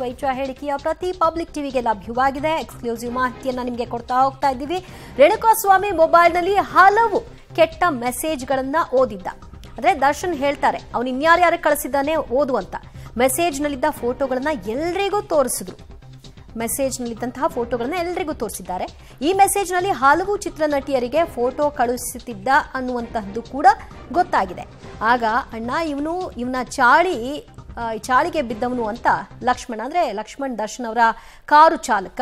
ಸ್ವೈಚ್ಛ ಹೇಳಿಕೆಯ ಪ್ರತಿ ಪಬ್ಲಿಕ್ ಟಿವಿಗೆ ಲಭ್ಯವಾಗಿದೆ ಎಕ್ಸ್ಕ್ಲೂಸಿವ್ ಮಾಹಿತಿಯನ್ನ ನಿಮಗೆ ಕೊಡ್ತಾ ಹೋಗ್ತಾ ಇದ್ದೀವಿ ರೇಣುಕಾಸ್ವಾಮಿ ಮೊಬೈಲ್ನಲ್ಲಿ ಹಲವು ಕೆಟ್ಟ ಮೆಸೇಜ್ಗಳನ್ನ ಓದಿದ್ದ ಅಂದ್ರೆ ದರ್ಶನ್ ಹೇಳ್ತಾರೆ ಅವನು ಇನ್ಯಾರ್ಯಾರು ಕಳಿಸಿದ್ದಾನೆ ಓದು ಅಂತ ಮೆಸೇಜ್ನಲ್ಲಿದ್ದ ಫೋಟೋಗಳನ್ನ ಎಲ್ರಿಗೂ ತೋರಿಸಿದ್ರು ಮೆಸೇಜ್ನಲ್ಲಿದ್ದಂತಹ ಫೋಟೋಗಳನ್ನ ಎಲ್ರಿಗೂ ತೋರಿಸಿದ್ದಾರೆ ಈ ಮೆಸೇಜ್ನಲ್ಲಿ ಹಲವು ಚಿತ್ರನಟಿಯರಿಗೆ ಫೋಟೋ ಕಳುಹಿಸುತ್ತಿದ್ದ ಅನ್ನುವಂತಹದ್ದು ಕೂಡ ಗೊತ್ತಾಗಿದೆ ಆಗ ಅಣ್ಣ ಇವನು ಇವನ ಚಾಳಿ ಈ ಚಾಳಿಗೆ ಬಿದ್ದವನು ಅಂತ ಲಕ್ಷ್ಮಣ್ ಅಂದರೆ ಲಕ್ಷ್ಮಣ್ ದರ್ಶನ್ ಅವರ ಕಾರು ಚಾಲಕ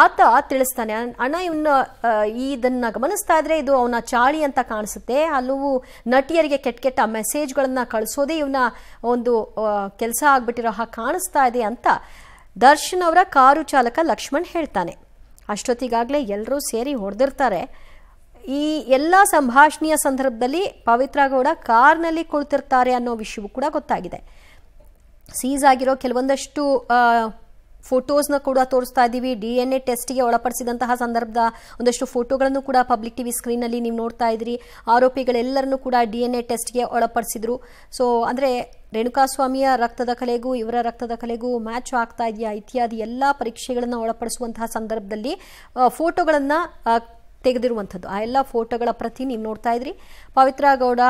ಆತ ತಿಳಿಸ್ತಾನೆ ಅಣ್ಣ ಇವನ್ನ ಇದನ್ನ ಗಮನಿಸ್ತಾ ಇದ್ರೆ ಇದು ಅವನ ಚಾಳಿ ಅಂತ ಕಾಣಿಸುತ್ತೆ ಹಲವು ನಟಿಯರಿಗೆ ಕೆಟ್ಟ ಕೆಟ್ಟ ಮೆಸೇಜ್ಗಳನ್ನ ಕಳಿಸೋದೇ ಇವನ ಒಂದು ಕೆಲಸ ಆಗ್ಬಿಟ್ಟಿರೋ ಹಾಗೆ ಕಾಣಿಸ್ತಾ ಇದೆ ಅಂತ ದರ್ಶನ್ ಅವರ ಕಾರು ಚಾಲಕ ಲಕ್ಷ್ಮಣ್ ಹೇಳ್ತಾನೆ ಅಷ್ಟೊತ್ತಿಗಾಗಲೇ ಎಲ್ಲರೂ ಸೇರಿ ಹೊಡೆದಿರ್ತಾರೆ ಈ ಎಲ್ಲ ಸಂಭಾಷಣೆಯ ಸಂದರ್ಭದಲ್ಲಿ ಪವಿತ್ರ ಗೌಡ ಕಾರ್ನಲ್ಲಿ ಕುಳಿತಿರ್ತಾರೆ ಅನ್ನೋ ವಿಷಯವೂ ಕೂಡ ಗೊತ್ತಾಗಿದೆ ಸೀಸ್ ಆಗಿರೋ ಕೆಲವೊಂದಷ್ಟು ಫೋಟೋಸ್ನ ಕೂಡ ತೋರಿಸ್ತಾ ಇದ್ದೀವಿ ಡಿ ಎನ್ ಎ ಟೆಸ್ಟ್ಗೆ ಒಳಪಡಿಸಿದಂತಹ ಸಂದರ್ಭದ ಒಂದಷ್ಟು ಫೋಟೋಗಳನ್ನು ಕೂಡ ಪಬ್ಲಿಕ್ ಟಿವಿ ಸ್ಕ್ರೀನಲ್ಲಿ ನೀವು ನೋಡ್ತಾ ಇದ್ದೀರಿ ಆರೋಪಿಗಳೆಲ್ಲರನ್ನು ಕೂಡ ಡಿ ಎನ್ ಎ ಟೆಸ್ಟ್ಗೆ ಒಳಪಡಿಸಿದ್ರು ಸೊ ಅಂದರೆ ರೇಣುಕಾಸ್ವಾಮಿಯ ರಕ್ತದ ಕಲೆಗೂ ಇವರ ರಕ್ತದ ಕಲೆಗೂ ಮ್ಯಾಚ್ ಆಗ್ತಾ ಇದೆಯಾ ಇತ್ಯಾದಿ ಎಲ್ಲ ಪರೀಕ್ಷೆಗಳನ್ನು ಒಳಪಡಿಸುವಂತಹ ಸಂದರ್ಭದಲ್ಲಿ ಫೋಟೋಗಳನ್ನು ತೆಗೆದಿರುವಂಥದ್ದು ಆ ಎಲ್ಲ ಫೋಟೋಗಳ ಪ್ರತಿ ನೀವು ನೋಡ್ತಾ ಇದ್ರಿ ಪವಿತ್ರ ಗೌಡ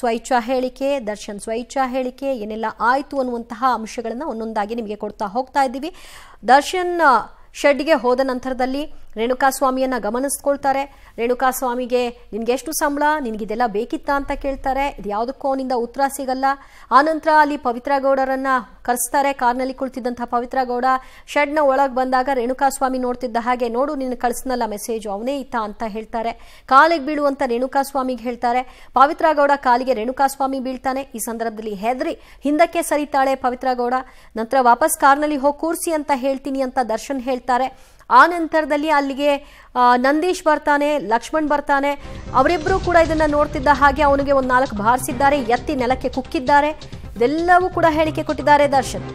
ಸ್ವೈಚ್ಛಾ ಹೇಳಿಕೆ ದರ್ಶನ್ ಸ್ವೈಚ್ಛಾ ಹೇಳಿಕೆ ಏನೆಲ್ಲ ಆಯಿತು ಅನ್ನುವಂತಹ ಅಂಶಗಳನ್ನು ಒಂದೊಂದಾಗಿ ನಿಮಗೆ ಕೊಡ್ತಾ ಹೋಗ್ತಾ ಇದ್ದೀವಿ ದರ್ಶನ್ ಶೆಡ್ಗೆ ಹೋದ ನಂತರದಲ್ಲಿ ರೇಣುಕಾ ರೇಣುಕಾಸ್ವಾಮಿಯನ್ನು ಗಮನಿಸ್ಕೊಳ್ತಾರೆ ರೇಣುಕಾಸ್ವಾಮಿಗೆ ನಿನ್ಗೆ ಎಷ್ಟು ಸಂಬಳ ಇದೆಲ್ಲ ಬೇಕಿತ್ತ ಅಂತ ಕೇಳ್ತಾರೆ ಇದು ಯಾವುದಕ್ಕೂ ಅವನಿಂದ ಉತ್ತರ ಸಿಗಲ್ಲ ಆನಂತರ ಅಲ್ಲಿ ಪವಿತ್ರ ಗೌಡರನ್ನು ಕರೆಸ್ತಾರೆ ಕಾರ್ನಲ್ಲಿ ಕುಳಿತಿದ್ದಂಥ ಪವಿತ್ರ ಗೌಡ ಶೆಡ್ನ ಒಳಗೆ ಬಂದಾಗ ಸ್ವಾಮಿ ನೋಡ್ತಿದ್ದ ಹಾಗೆ ನೋಡು ನಿನ್ನ ಕಳಿಸ್ನಲ್ಲ ಮೆಸೇಜು ಅವನೇ ಇತ್ತ ಅಂತ ಹೇಳ್ತಾರೆ ಕಾಲಿಗೆ ಬೀಳುವಂತ ಸ್ವಾಮಿಗೆ ಹೇಳ್ತಾರೆ ಪವಿತ್ರ ಗೌಡ ಕಾಲಿಗೆ ಸ್ವಾಮಿ ಬೀಳ್ತಾನೆ ಈ ಸಂದರ್ಭದಲ್ಲಿ ಹೆದ್ರಿ ಹಿಂದಕ್ಕೆ ಸರಿತಾಳೆ ಪವಿತ್ರ ಗೌಡ ನಂತರ ವಾಪಸ್ ಕಾರ್ನಲ್ಲಿ ಹೋಗಿ ಕೂರಿಸಿ ಅಂತ ಹೇಳ್ತೀನಿ ಅಂತ ದರ್ಶನ್ ಹೇಳ್ತಾರೆ ಆ ನಂತರದಲ್ಲಿ ಅಲ್ಲಿಗೆ ನಂದೀಶ್ ಬರ್ತಾನೆ ಲಕ್ಷ್ಮಣ್ ಬರ್ತಾನೆ ಅವರಿಬ್ಬರೂ ಕೂಡ ಇದನ್ನ ನೋಡ್ತಿದ್ದ ಹಾಗೆ ಅವನಿಗೆ ಒಂದು ನಾಲ್ಕು ಬಾರಿಸಿದ್ದಾರೆ ಎತ್ತಿ ನೆಲಕ್ಕೆ ಕುಕ್ಕಿದ್ದಾರೆ ಇದೆಲ್ಲವೂ ಕೂಡ ಹೇಳಿಕೆ ಕೊಟ್ಟಿದ್ದಾರೆ ದರ್ಶನ್